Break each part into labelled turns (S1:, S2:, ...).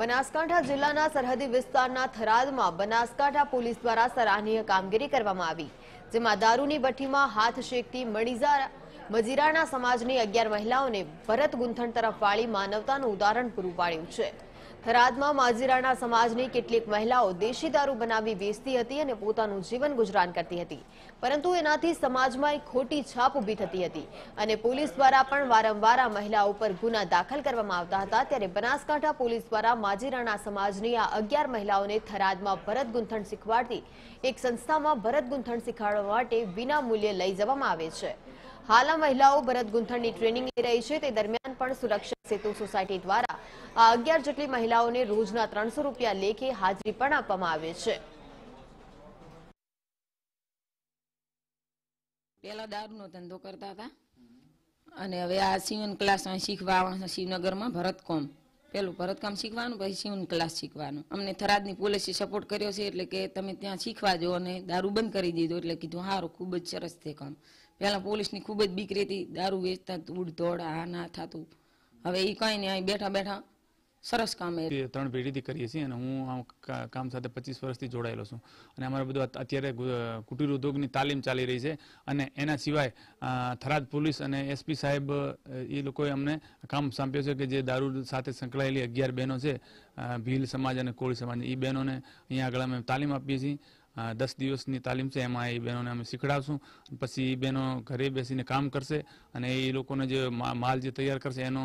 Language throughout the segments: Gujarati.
S1: બનાસકાંઠા જિલ્લાના સરહદી વિસ્તારના થરાદમાં બનાસકાંઠા પોલીસ દ્વારા સરાહનીય કામગીરી કરવામાં આવી જેમાં દારૂની ભઠ્ઠીમાં હાથ શેકતી મડીઝા મજીરાણા સમાજની અગિયાર મહિલાઓને ભરત ગૂંથણ તરફ વાળી માનવતાનું ઉદાહરણ પૂરું પાડ્યું છે થરાદમાં માજીરાના સમાજની કેટલીક મહિલાઓ દેશી દારૂ બનાવી વેચતી હતી અને પોતાનું જીવન ગુજરાન કરતી હતી પરંતુ એનાથી સમાજમાં એક ખોટી છાપ ઊભી થતી હતી અને પોલીસ દ્વારા પણ વારંવાર આ મહિલાઓ પર ગુના દાખલ કરવામાં આવતા હતા ત્યારે બનાસકાંઠા પોલીસ દ્વારા માજીરાણા સમાજની આ અગિયાર મહિલાઓને થરાદમાં ભરત ગૂંથણ શીખવાડતી એક સંસ્થામાં ભરત ગૂંથણ શીખવાડવા માટે વિના મૂલ્યે લઈ જવામાં આવે છે હાલ આ મહિલાઓ ભરત ગૂંથણની ટ્રેનિંગ લઈ રહી છે તે દરમિયાન પણ સુરક્ષા સેતુ સોસાયટી દ્વારા અગિયાર જેટલી મહિલાઓને રોજના ત્રણસો રૂપિયા લેખે હાજરી પણ આપવામાં આવે છે
S2: પહેલાં દારૂનો ધંધો કરતા હતા અને હવે આ સીવન ક્લાસ શીખવા આવવાના શિવનગરમાં ભરતકામ પેલું ભરતકામ શીખવાનું પછી સીવન ક્લાસ શીખવાનું અમને થરાદની પોલીસે સપોર્ટ કર્યો છે એટલે કે તમે ત્યાં શીખવા જો અને દારૂ બંધ કરી દીધો એટલે કીધું સારું ખૂબ જ સરસ છે કામ પહેલાં પોલીસની ખૂબ જ બીક રહેતી દારૂ વેચતા ઉડ દોડ આ ના થતું હવે એ કાંઈ નહીં અહીં બેઠા બેઠા સરસ કામ એ
S3: ત્રણ પેઢીથી કરીએ છીએ અને હું આ કામ સાથે પચીસ વર્ષથી જોડાયેલો છું અને અમારું બધું અત્યારે કુટીર ઉદ્યોગની તાલીમ ચાલી રહી છે અને એના સિવાય થરાદ પોલીસ અને એસપી સાહેબ એ લોકોએ અમને કામ સાંપ્યો છે કે જે દારૂ સાથે સંકળાયેલી અગિયાર બહેનો છે ભીલ સમાજ અને કોળી સમાજ એ બહેનોને અહીંયા આગળ અમે તાલીમ આપીએ છીએ દસ દિવસની તાલીમ છે એમાં એ બહેનોને અમે શીખડાવશું પછી એ બહેનો ઘરે બેસીને કામ કરશે અને એ લોકોને જે માલ જે તૈયાર કરશે એનો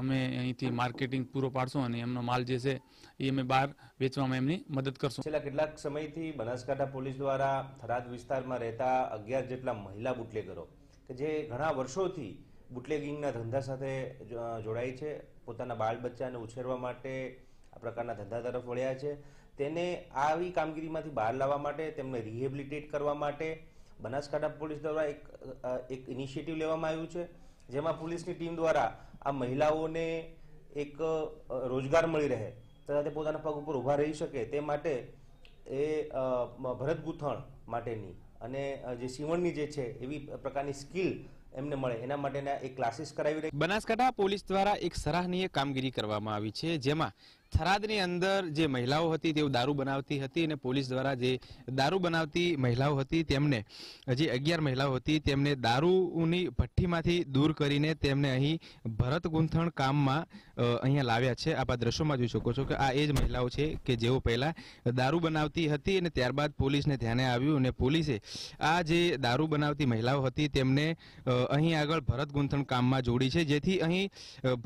S3: અમે અહીંથી માર્કેટિંગ પૂરો પાડશું અને એમનો માલ જે છે એ અમે બહાર વેચવામાં એમની મદદ કરશું છેલ્લા
S4: કેટલાક સમયથી બનાસકાંઠા પોલીસ દ્વારા થરાદ વિસ્તારમાં રહેતા અગિયાર જેટલા મહિલા બુટલેગરો કે જે ઘણા વર્ષોથી બુટલેગિંગના ધંધા સાથે જોડાય છે પોતાના બાળ બચ્ચાને ઉછેરવા માટે આ પ્રકારના ધંધા તરફ વળ્યા છે તેને આવી કામગીરીમાંથી બહાર લાવવા માટે તેમને રિહેબિલિટેટ કરવા માટે બનાસકાંઠા પોલીસ દ્વારા એક એક ઇનિશિયેટિવ લેવામાં આવ્યું છે જેમાં પોલીસની ટીમ દ્વારા આ મહિલાઓને એક રોજગાર મળી રહે તથા તે પોતાના પગ ઉપર ઊભા રહી શકે તે માટે એ ભરત ગૂંથણ માટેની અને જે સીવણની જે છે એવી પ્રકારની સ્કિલ એમને મળે એના માટેના એક ક્લાસીસ કરાવી રહી
S5: બનાસકાંઠા પોલીસ દ્વારા એક સરાહનીય કામગીરી કરવામાં આવી છે જેમાં થરાદની અંદર જે મહિલાઓ હતી તેઓ દારૂ બનાવતી હતી અને પોલીસ દ્વારા જે દારૂ બનાવતી મહિલાઓ હતી તેમને જે અગિયાર મહિલાઓ હતી તેમને દારૂની ભઠ્ઠીમાંથી દૂર કરીને તેમને અહીં ભરત ગૂંથણ કામમાં અહીંયા લાવ્યા છે આપ આ દ્રશ્યોમાં જોઈ શકો છો કે આ એ જ મહિલાઓ છે કે જેઓ પહેલાં દારૂ બનાવતી હતી અને ત્યારબાદ પોલીસને ધ્યાને આવ્યું અને પોલીસે આ જે દારૂ બનાવતી મહિલાઓ હતી તેમને અહીં આગળ ભરત ગૂંથણ કામમાં જોડી છે જેથી અહીં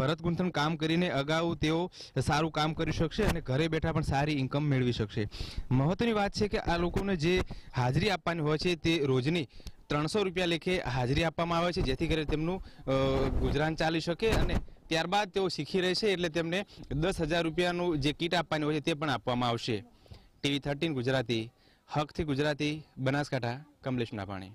S5: ભરત ગૂંથણ કામ કરીને અગાઉ તેઓ સારું કામ કરી શકશે અને ઘરે બેઠા પણ સારી ઇન્કમ મેળવી શકશે મહત્વની વાત છે કે આ લોકોને જે હાજરી આપવાની હોય છે તે રોજની ત્રણસો રૂપિયા લેખે હાજરી આપવામાં આવે છે જેથી કરી તેમનું ગુજરાન ચાલી શકે અને ત્યારબાદ તેઓ શીખી રહેશે એટલે તેમને દસ હજાર રૂપિયાનું જે કીટ આપવાની હોય છે તે પણ આપવામાં આવશે ટીવી થર્ટીન ગુજરાતી હકથી ગુજરાતી બનાસકાંઠા કમલેશ નાભાણી